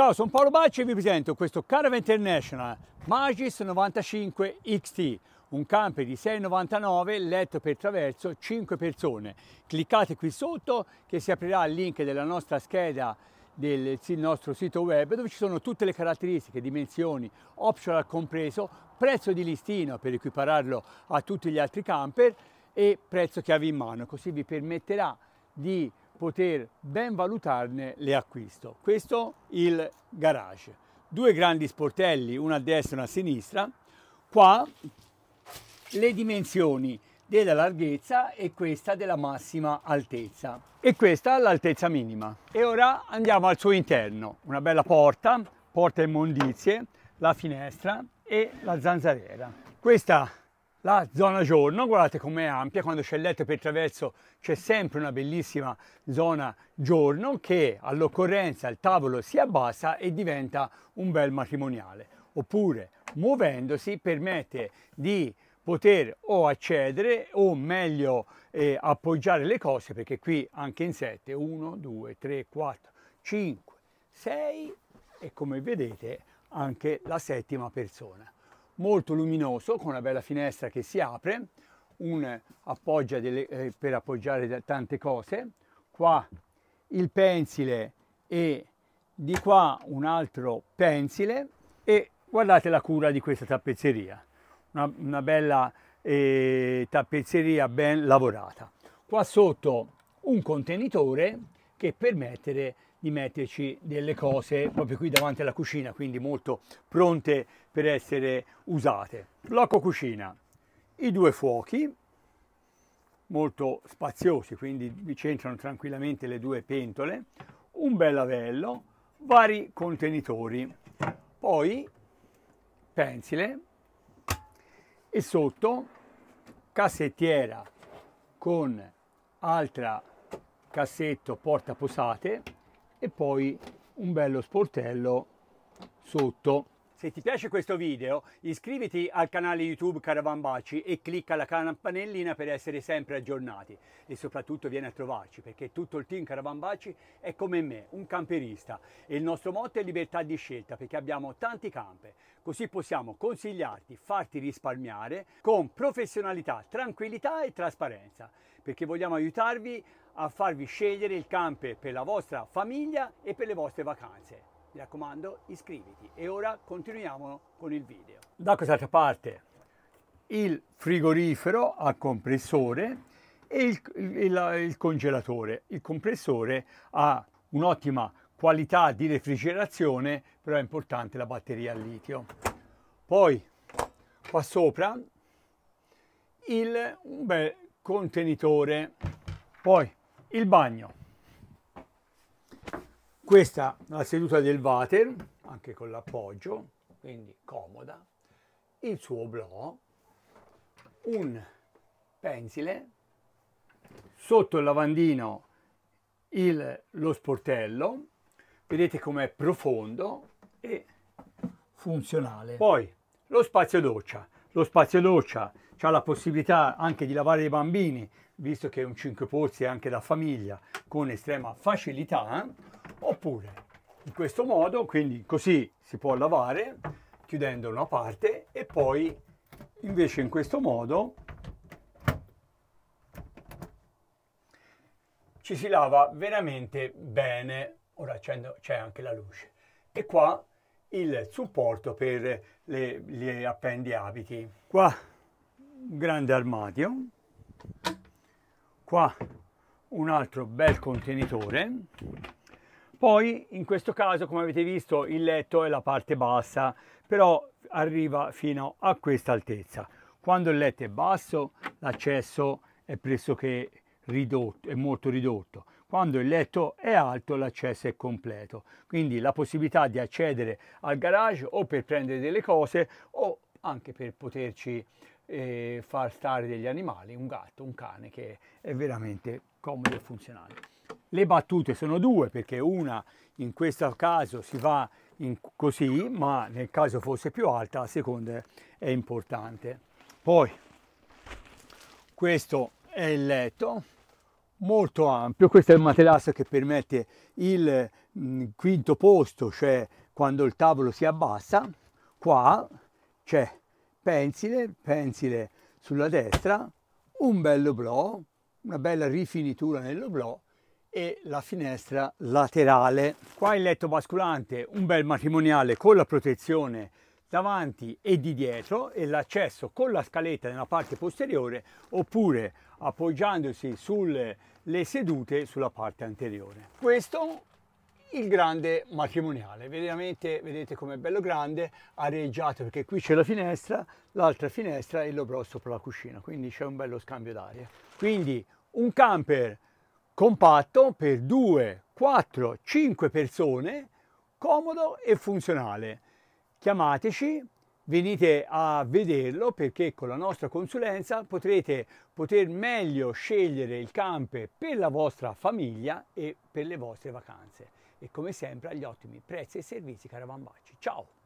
Ciao, sono Paolo Bacci e vi presento questo Caravan International Magis 95 XT, un camper di 6,99 letto per traverso 5 persone. Cliccate qui sotto che si aprirà il link della nostra scheda del nostro sito web dove ci sono tutte le caratteristiche, dimensioni, optional compreso, prezzo di listino per equipararlo a tutti gli altri camper e prezzo chiave in mano, così vi permetterà di poter ben valutarne l'acquisto. Questo il garage. Due grandi sportelli, una a destra e una a sinistra. Qua le dimensioni della larghezza e questa della massima altezza e questa l'altezza minima e ora andiamo al suo interno una bella porta porta immondizie la finestra e la zanzariera questa la zona giorno, guardate com'è ampia, quando c'è il letto per traverso c'è sempre una bellissima zona giorno che all'occorrenza il tavolo si abbassa e diventa un bel matrimoniale. Oppure muovendosi permette di poter o accedere o meglio eh, appoggiare le cose perché qui anche in 7, 1, 2, 3, 4, 5, 6 e come vedete anche la settima persona molto luminoso con una bella finestra che si apre, un appoggia delle, eh, per appoggiare tante cose, qua il pensile e di qua un altro pensile e guardate la cura di questa tappezzeria, una, una bella eh, tappezzeria ben lavorata. Qua sotto un contenitore che permettere di metterci delle cose proprio qui davanti alla cucina, quindi molto pronte per essere usate. Blocco cucina, i due fuochi, molto spaziosi, quindi vi c'entrano tranquillamente le due pentole, un bel lavello, vari contenitori, poi pensile e sotto cassettiera con altra cassetto porta posate e poi un bello sportello sotto se ti piace questo video iscriviti al canale YouTube Caravan Baci e clicca la campanellina per essere sempre aggiornati e soprattutto vieni a trovarci perché tutto il team Caravan Baci è come me, un camperista e il nostro motto è libertà di scelta perché abbiamo tanti campe. così possiamo consigliarti, farti risparmiare con professionalità, tranquillità e trasparenza perché vogliamo aiutarvi a farvi scegliere il camper per la vostra famiglia e per le vostre vacanze. Mi raccomando, iscriviti. E ora continuiamo con il video. Da quest'altra parte il frigorifero a compressore e il, il, il congelatore. Il compressore ha un'ottima qualità di refrigerazione, però è importante la batteria al litio. Poi qua sopra il, un bel contenitore. Poi il bagno. Questa è la seduta del water, anche con l'appoggio, quindi comoda. Il suo blò, un pensile, sotto il lavandino il, lo sportello, vedete com'è profondo e funzionale. Poi lo spazio doccia, lo spazio doccia ha la possibilità anche di lavare i bambini, visto che è un 5 pozzi anche da famiglia, con estrema facilità oppure in questo modo, quindi così si può lavare chiudendo una parte e poi invece in questo modo ci si lava veramente bene. Ora accendo, c'è anche la luce. E qua il supporto per le, appendi abiti. Qua un grande armadio, qua un altro bel contenitore poi in questo caso come avete visto il letto è la parte bassa però arriva fino a questa altezza. Quando il letto è basso l'accesso è pressoché ridotto, è molto ridotto. Quando il letto è alto l'accesso è completo, quindi la possibilità di accedere al garage o per prendere delle cose o anche per poterci eh, far stare degli animali, un gatto, un cane che è veramente comodo e funzionale. Le battute sono due perché una in questo caso si va così, ma nel caso fosse più alta la seconda è importante. Poi questo è il letto, molto ampio, questo è il materasso che permette il mh, mm, quinto posto, cioè quando il tavolo si abbassa, qua c'è pensile, pensile sulla destra, un bello blò, una bella rifinitura nell'oblò e la finestra laterale. Qua il letto basculante, un bel matrimoniale con la protezione davanti e di dietro e l'accesso con la scaletta nella parte posteriore oppure appoggiandosi sulle sedute sulla parte anteriore. Questo il grande matrimoniale veramente vedete com'è bello grande areggiato perché qui c'è la finestra l'altra finestra e l'obrò sopra la cucina quindi c'è un bello scambio d'aria quindi un camper compatto per 2 4 5 persone comodo e funzionale chiamateci venite a vederlo perché con la nostra consulenza potrete poter meglio scegliere il camper per la vostra famiglia e per le vostre vacanze e come sempre agli ottimi prezzi e servizi Caravan Baci. Ciao!